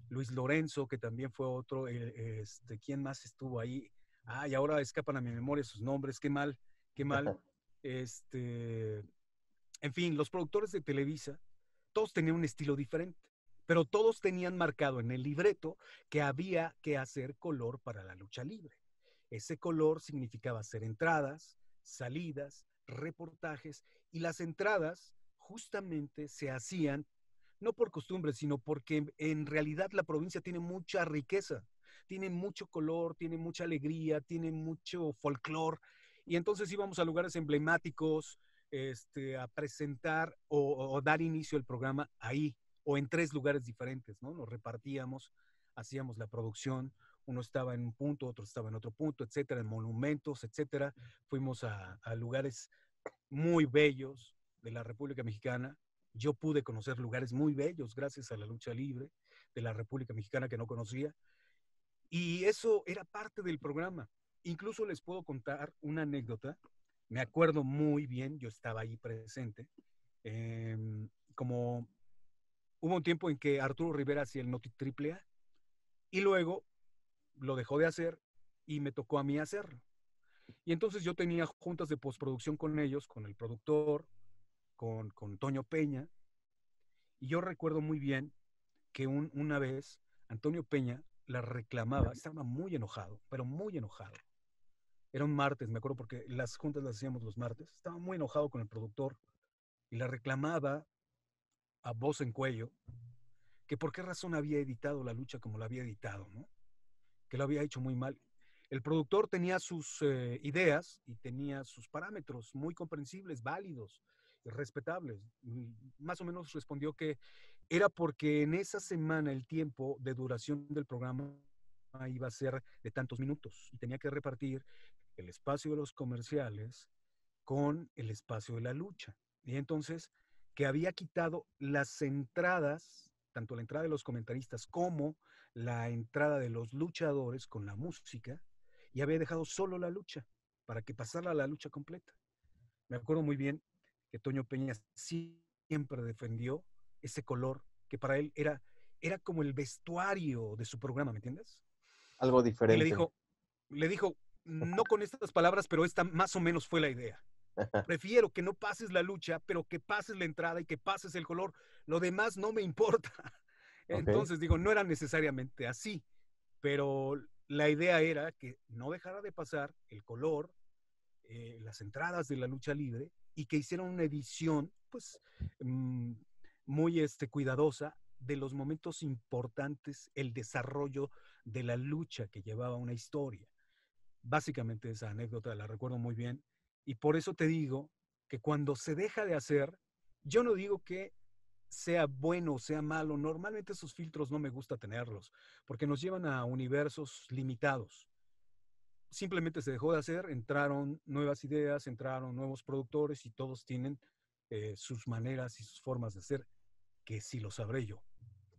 Luis Lorenzo, que también fue otro, eh, este, ¿quién más estuvo ahí? Ah, y ahora escapan a mi memoria sus nombres, qué mal, qué mal. Este, en fin, los productores de Televisa, todos tenían un estilo diferente, pero todos tenían marcado en el libreto que había que hacer color para la lucha libre. Ese color significaba hacer entradas, salidas, reportajes y las entradas justamente se hacían no por costumbre, sino porque en realidad la provincia tiene mucha riqueza, tiene mucho color, tiene mucha alegría, tiene mucho folclore. Y entonces íbamos a lugares emblemáticos este, a presentar o, o, dar inicio al programa ahí o en tres lugares diferentes, ¿no? Nos repartíamos, hacíamos la producción, uno estaba en un punto, otro estaba en otro punto, etcétera, en monumentos, etcétera. Fuimos a, lugares muy bellos de la República Mexicana. Yo pude conocer lugares muy bellos gracias a la lucha libre de la República Mexicana que no conocía. Y eso era parte del programa. Incluso les puedo contar una anécdota. Me acuerdo muy bien, yo estaba ahí presente. Em, como hubo un tiempo en que Arturo Rivera hacía el Noti Triple A y luego lo dejó de hacer y me tocó a mí hacerlo. Y entonces yo tenía juntas de postproducción con ellos, con el productor, con, Antonio Peña. Y yo recuerdo muy bien que una vez Antonio Peña la reclamaba, estaba muy enojado, pero muy enojado. Era un martes, me acuerdo, porque las juntas las hacíamos los martes. Estaba muy enojado con el productor y la reclamaba a voz en cuello que por qué razón había editado la lucha como la había editado, ¿no? que lo había hecho muy mal. El productor tenía sus eh, ideas y tenía sus parámetros muy comprensibles, válidos, respetables. Mm, más o menos respondió que era porque en esa semana el tiempo de duración del programa iba a ser de tantos minutos y tenía que repartir el espacio de los comerciales con el espacio de la lucha. Y entonces que había quitado las entradas tanto la entrada de los comentaristas como la entrada de los luchadores con la música y había dejado solo la lucha para que pasara la lucha completa. Me acuerdo muy bien que Toño Peña siempre defendió ese color que para él era, era como el vestuario de su programa, ¿me entiendes? Algo diferente. le dijo, le dijo, no con estas palabras, pero esta más o menos fue la idea. Prefiero que no pases la lucha, pero que pases la entrada y que pases el color. Lo demás no me importa. Entonces, digo, no era necesariamente así, pero la idea era que no dejara de pasar el color, eh, las entradas de la lucha libre y que hicieran una edición, pues, mm, muy este, cuidadosa de los momentos importantes, el desarrollo de la lucha que llevaba una historia. Básicamente esa anécdota la recuerdo muy bien y por eso te digo que cuando se deja de hacer, yo no digo que sea bueno o sea malo, normalmente esos filtros no me gusta tenerlos, porque nos llevan a universos limitados. Simplemente se dejó de hacer, entraron nuevas ideas, entraron nuevos productores y todos tienen eh, sus maneras y sus formas de hacer, que sí lo sabré yo.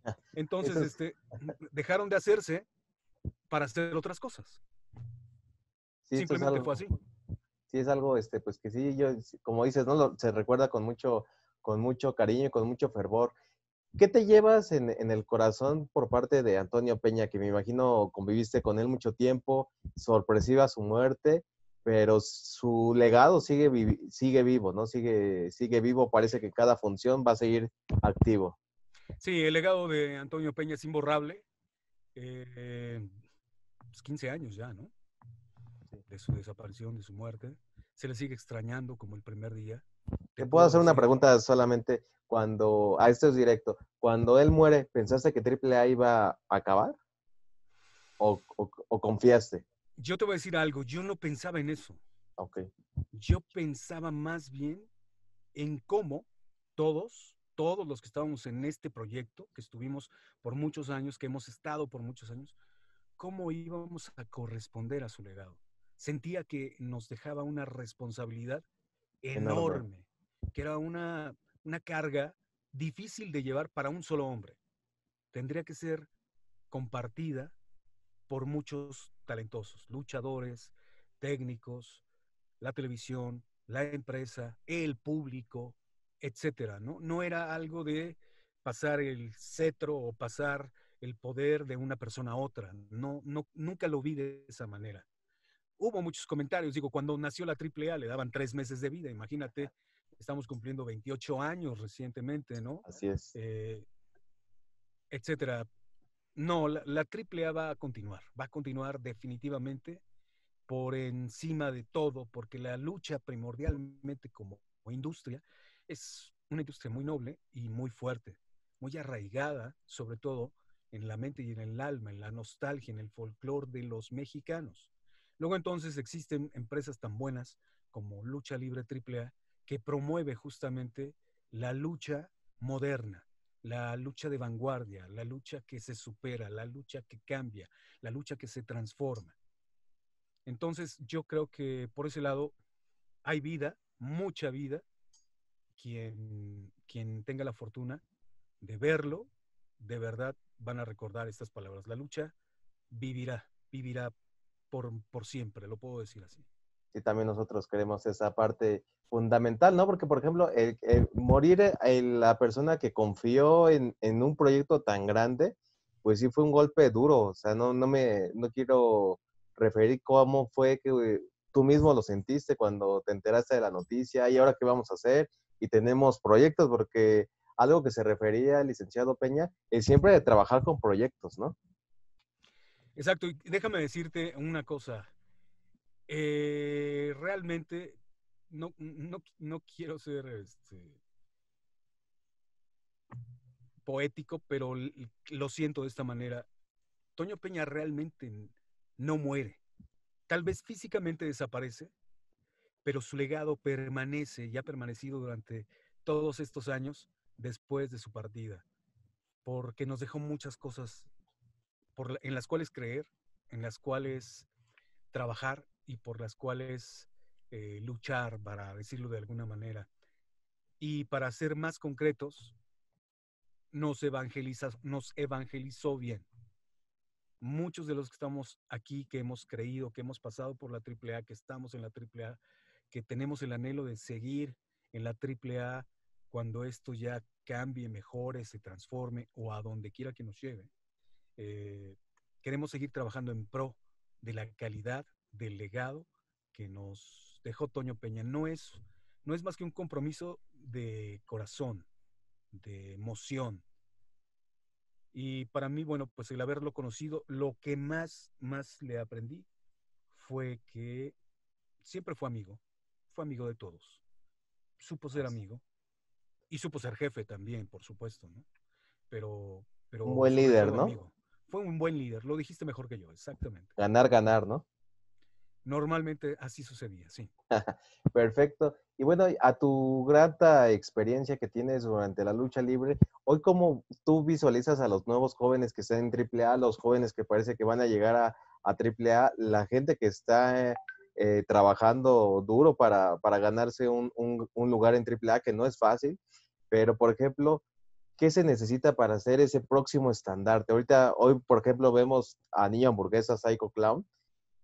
Ah, Entonces, este, dejaron de hacerse para hacer otras cosas. Simplemente fue así. Y es algo, este, pues que sí, yo, como dices, ¿no? se recuerda con mucho, con mucho cariño y con mucho fervor. ¿Qué te llevas en, el corazón por parte de Antonio Peña, que me imagino conviviste con él mucho tiempo, sorpresiva su muerte, pero su legado sigue, sigue vivo, ¿no? Sigue, sigue vivo, parece que cada función va a seguir activo. Sí, el legado de Antonio Peña es imborrable. 15 eh, pues, años ya, ¿no? Este, de su desaparición, de su muerte. Se le sigue extrañando como el primer día. Te puedo hacer una pregunta solamente cuando, a ah, esto es directo, cuando él muere, ¿pensaste que AAA iba a acabar? ¿O, confiaste? Yo te voy a decir algo, yo no pensaba en eso. Ok. Yo pensaba más bien en cómo todos, todos los que estábamos en este proyecto, que estuvimos por muchos años, que hemos estado por muchos años, cómo íbamos a corresponder a su legado sentía que nos dejaba una responsabilidad enorme, que era una, carga difícil de llevar para un solo hombre. Tendría que ser compartida por muchos talentosos, luchadores, técnicos, la televisión, la empresa, el público, etcétera, ¿no? No era algo de pasar el cetro o pasar el poder de una persona a otra. No, no, nunca lo vi de esa manera hubo muchos comentarios. Digo, cuando nació la AAA le daban tres meses de vida, imagínate, estamos cumpliendo 28 años recientemente, ¿no? Así es. Eh, etcétera. No, la, AAA va a continuar, va a continuar definitivamente por encima de todo, porque la lucha primordialmente como, industria es una industria muy noble y muy fuerte, muy arraigada, sobre todo en la mente y en el alma, en la nostalgia, en el folclore de los mexicanos. Luego entonces existen empresas tan buenas como Lucha Libre AAA que promueve justamente la lucha moderna, la lucha de vanguardia, la lucha que se supera, la lucha que cambia, la lucha que se transforma. Entonces yo creo que por ese lado hay vida, mucha vida, quien, quien tenga la fortuna de verlo, de verdad van a recordar estas palabras. La lucha vivirá, vivirá por, siempre, lo puedo decir así. Y también nosotros queremos esa parte fundamental, ¿no? Porque, por ejemplo, el, morir eh, la persona que confió en, un proyecto tan grande, pues sí fue un golpe duro. O sea, no, no, me, no quiero referir cómo fue que eh, tú mismo lo sentiste cuando te enteraste de la noticia y ahora qué vamos a hacer y tenemos proyectos, porque algo que se refería el licenciado Peña es siempre de trabajar con proyectos, ¿no? Exacto, y déjame decirte una cosa. Eh, realmente no, no, quiero ser este poético, pero lo siento de esta manera. Toño Peña realmente no muere. Tal vez físicamente desaparece, pero su legado permanece y ha permanecido durante todos estos años después de su partida, porque nos dejó muchas cosas en las cuales creer, en las cuales trabajar y por las cuales eh, luchar, para decirlo de alguna manera. Y para ser más concretos, nos, evangeliza, nos evangelizó bien. Muchos de los que estamos aquí, que hemos creído, que hemos pasado por la AAA, que estamos en la AAA, que tenemos el anhelo de seguir en la AAA cuando esto ya cambie, mejore, se transforme o a donde quiera que nos lleve, eh, queremos seguir trabajando en pro de la calidad del legado que nos dejó Toño Peña. No es, no es más que un compromiso de corazón, de emoción. Y para mí, bueno, pues el haberlo conocido, lo que más, más le aprendí fue que siempre fue amigo, fue amigo de todos. Supo ser amigo y supo ser jefe también, por supuesto, ¿no? Pero... pero un buen líder, ¿no? fue un buen líder, lo dijiste mejor que yo, exactamente. Ganar, ganar, ¿no? Normalmente así sucedía, sí. Perfecto. Y bueno, a tu grata experiencia que tienes durante la lucha libre, hoy cómo tú visualizas a los nuevos jóvenes que están en AAA, los jóvenes que parece que van a llegar a, a AAA, la gente que está eh, trabajando duro para, ganarse un, un lugar en AAA, que no es fácil, pero por ejemplo, ¿qué se necesita para hacer ese próximo estandarte? Ahorita, hoy, por ejemplo, vemos a Niño Hamburguesa, Psycho Clown,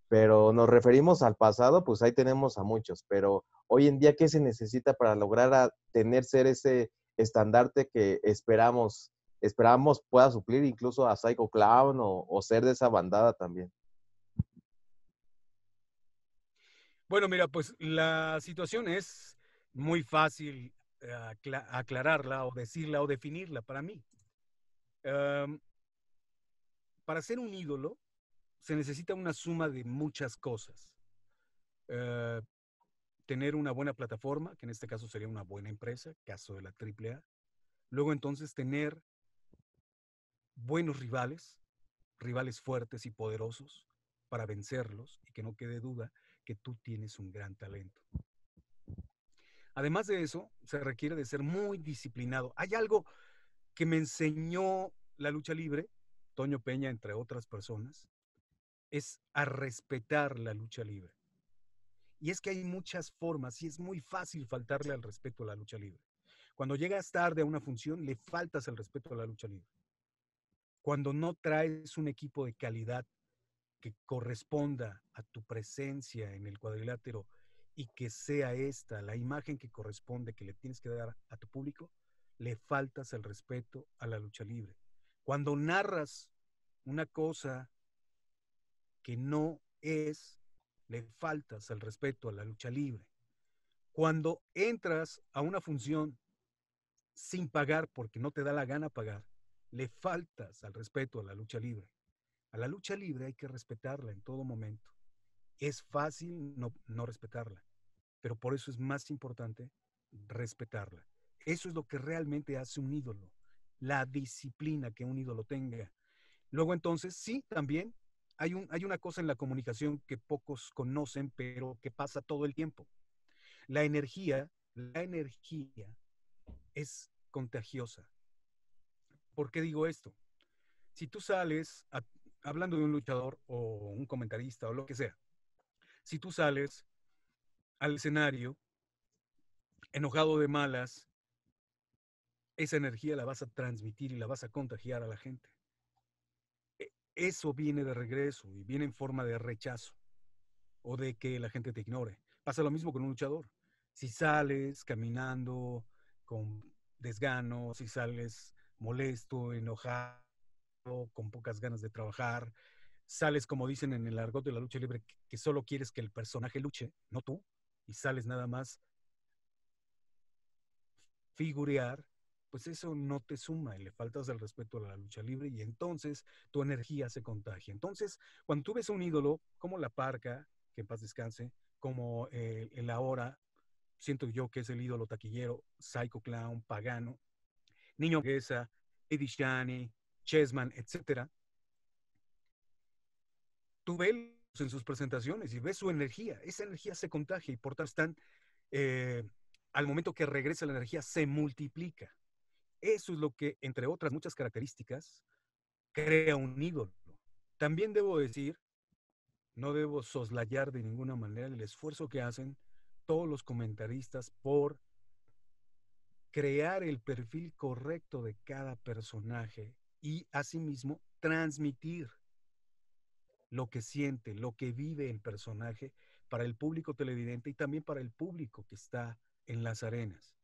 pero nos referimos al pasado, pues ahí tenemos a muchos, pero hoy en día, ¿qué se necesita para lograr tener ser ese estandarte que esperamos, esperamos pueda suplir incluso a Psycho Clown o, o ser de esa bandada también? Bueno, mira, pues la situación es muy fácil aclararla o decirla o definirla para mí. Em, para ser un ídolo se necesita una suma de muchas cosas. Eh, tener una buena plataforma, que en este caso sería una buena empresa, caso de la AAA. Luego entonces tener buenos rivales, rivales fuertes y poderosos para vencerlos y que no quede duda que tú tienes un gran talento. Además de eso, se requiere de ser muy disciplinado. Hay algo que me enseñó la lucha libre, Toño Peña, entre otras personas, es a respetar la lucha libre. Y es que hay muchas formas y es muy fácil faltarle al respeto a la lucha libre. Cuando llegas tarde a una función, le faltas el respeto a la lucha libre. Cuando no traes un equipo de calidad que corresponda a tu presencia en el cuadrilátero y que sea esta la imagen que corresponde, que le tienes que dar a tu público, le faltas el respeto a la lucha libre. Cuando narras una cosa que no es, le faltas el respeto a la lucha libre. Cuando entras a una función sin pagar porque no te da la gana pagar, le faltas al respeto a la lucha libre. A la lucha libre hay que respetarla en todo momento es fácil no, respetarla, pero por eso es más importante respetarla. Eso es lo que realmente hace un ídolo, la disciplina que un ídolo tenga. Luego entonces, sí, también hay, una cosa en la comunicación que pocos conocen, pero que pasa todo el tiempo. La energía, la energía es contagiosa. ¿Por qué digo esto? Si tú sales hablando de un luchador o un comentarista o lo que sea, si tú sales al escenario enojado de malas, esa energía la vas a transmitir y la vas a contagiar a la gente. E, eso viene de regreso y viene en forma de rechazo o de que la gente te ignore. Pasa lo mismo con un luchador. Si sales caminando con desgano, si sales molesto, enojado, con pocas ganas de trabajar, sales, como dicen en el argot de la lucha libre, que solo quieres que el personaje luche, no tú, y sales nada más figurear, pues eso no te suma y le faltas el respeto a la lucha libre y entonces tu energía se contagia. Entonces, cuando tú ves a un ídolo como La Parca, que en paz descanse, como eh, el, ahora, siento yo que es el ídolo taquillero, Psycho Clown, Pagano, Niño Guesa, Eddie Shani, Chessman, etcétera, tú ves en sus presentaciones y ves su energía. Esa energía se contagia y por tanto eh, al momento que regresa la energía, se multiplica. Eso es lo que, entre otras muchas características, crea un ídolo. También debo decir, no debo soslayar de ninguna manera el esfuerzo que hacen todos los comentaristas por crear el perfil correcto de cada personaje y asimismo transmitir lo que siente, lo que vive el personaje para el público televidente y también para el público que está en las arenas.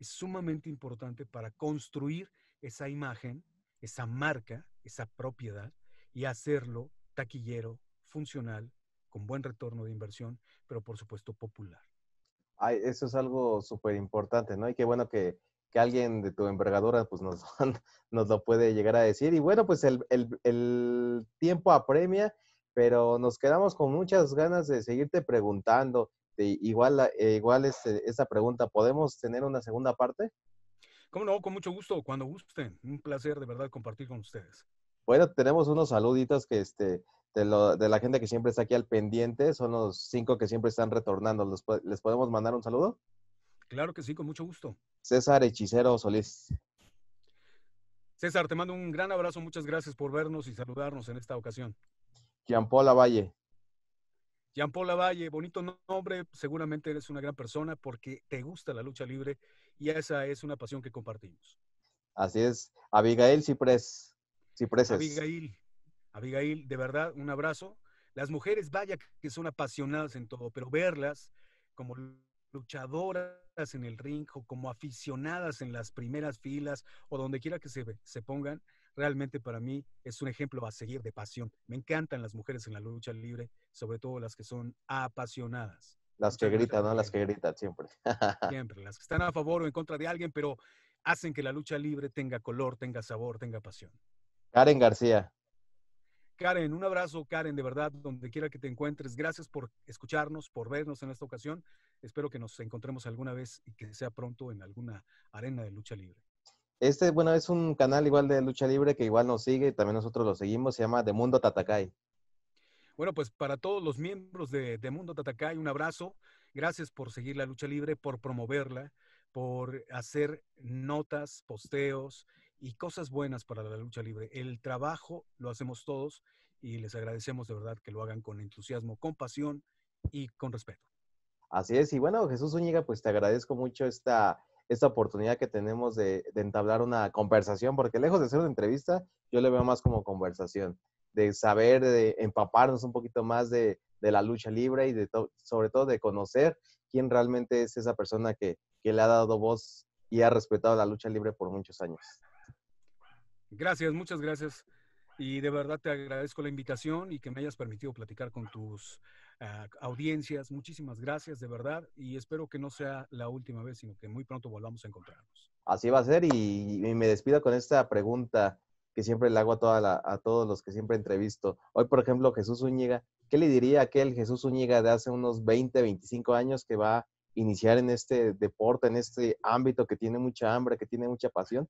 Es sumamente importante para construir esa imagen, esa marca, esa propiedad y hacerlo taquillero, funcional, con buen retorno de inversión, pero por supuesto popular. eso es algo súper importante, ¿no? Y qué bueno que, alguien de tu envergadura pues nos, nos lo puede llegar a decir. Y bueno, pues el tiempo apremia pero nos quedamos con muchas ganas de seguirte preguntando. igual eh, igual esa este, pregunta, ¿podemos tener una segunda parte? ¿Cómo no? Con mucho gusto, cuando gusten. Un placer de verdad compartir con ustedes. Bueno, tenemos unos saluditos que este, de, la gente que siempre está aquí al pendiente, son los cinco que siempre están retornando. ¿Les, ¿Les podemos mandar un saludo? Claro que sí, con mucho gusto. César Hechicero Solís. César, te mando un gran abrazo, muchas gracias por vernos y saludarnos en esta ocasión. Jean-Paul Lavalle. Jean-Paul bonito nombre, seguramente eres una gran persona porque te gusta la lucha libre y esa es una pasión que compartimos. Así es. Abigail Cipres. Cipreses. Abigail, Abigail, de verdad, un abrazo. Las mujeres, vaya que son apasionadas en todo, pero verlas como luchadoras en el ring o como aficionadas en las primeras filas o donde quiera que se, se pongan, realmente para mí es un ejemplo a seguir de pasión. Me encantan las mujeres en la lucha libre, sobre todo las que son apasionadas. Las que gritan, ¿no? Las que gritan siempre. Siempre, las que están a favor o en contra de alguien, pero hacen que la lucha libre tenga color, tenga sabor, tenga pasión. Karen García. Karen, un abrazo, Karen, de verdad, donde quiera que te encuentres. Gracias por escucharnos, por vernos en esta ocasión. Espero que nos encontremos alguna vez y que sea pronto en alguna arena de lucha libre. Este, bueno, es un canal igual de lucha libre que igual nos sigue y también nosotros lo seguimos, se llama De Mundo Tatacay. Bueno, pues para todos los miembros de, de Mundo Tatacay, un abrazo. Gracias por seguir la lucha libre, por promoverla, por hacer notas, posteos y cosas buenas para la lucha libre. El trabajo lo hacemos todos y les agradecemos de verdad que lo hagan con entusiasmo, con pasión y con respeto. Así es, y bueno, Jesús Zúñiga, pues te agradezco mucho esta esta oportunidad que tenemos de, entablar una conversación, porque lejos de ser una entrevista, yo le veo más como conversación, de saber, de empaparnos un poquito más de, de la lucha libre y de sobre todo de conocer quién realmente es esa persona que, que le ha dado voz y ha respetado la lucha libre por muchos años. Gracias, muchas gracias. Y de verdad te agradezco la invitación y que me hayas permitido platicar con tus audiencias. Muchísimas gracias, de verdad, y espero que no sea la última vez, sino que muy pronto volvamos a encontrarnos. Así va a ser, y, me despido con esta pregunta que siempre le hago a, toda a todos los que siempre entrevisto. Hoy, por ejemplo, Jesús Zúñiga, ¿qué le diría a aquel Jesús Zúñiga de hace unos 20, 25 años que va a iniciar en este deporte, en este ámbito que tiene mucha hambre, que tiene mucha pasión?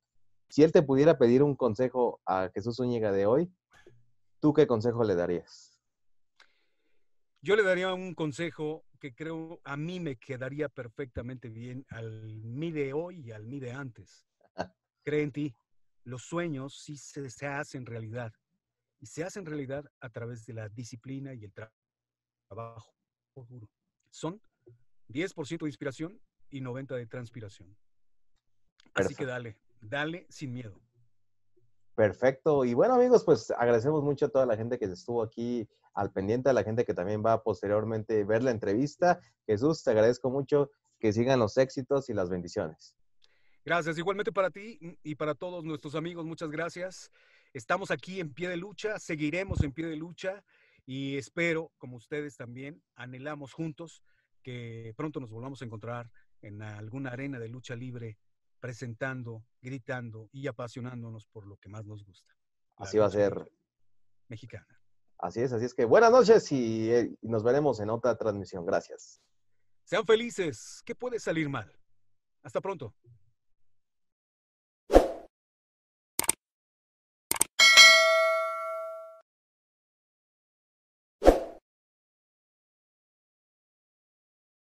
Si él te pudiera pedir un consejo a Jesús Zúñiga de hoy, ¿tú qué consejo le darías? Yo le daría un consejo que creo a mí me quedaría perfectamente bien al mí de hoy y al mí de antes. Cree en ti. Los sueños sí se, se hacen realidad. Y se hacen realidad a través de la disciplina y el trabajo duro. Son 10% de inspiración y 90% de transpiración. Así que dale, dale sin miedo. Perfecto. Y bueno, amigos, pues agradecemos mucho a toda la gente que estuvo aquí al pendiente, a la gente que también va a posteriormente ver la entrevista. Jesús, te agradezco mucho que sigan los éxitos y las bendiciones. Gracias. Igualmente para ti y para todos nuestros amigos, muchas gracias. Estamos aquí en pie de lucha, seguiremos en pie de lucha y espero, como ustedes también, anhelamos juntos que pronto nos volvamos a encontrar en alguna arena de lucha libre presentando, gritando y apasionándonos por lo que más nos gusta. Así va a ser. Mexicana. Así es, así es que buenas noches eh, y, nos veremos en otra transmisión. Gracias. Sean felices. ¿Qué puede salir mal? Hasta pronto.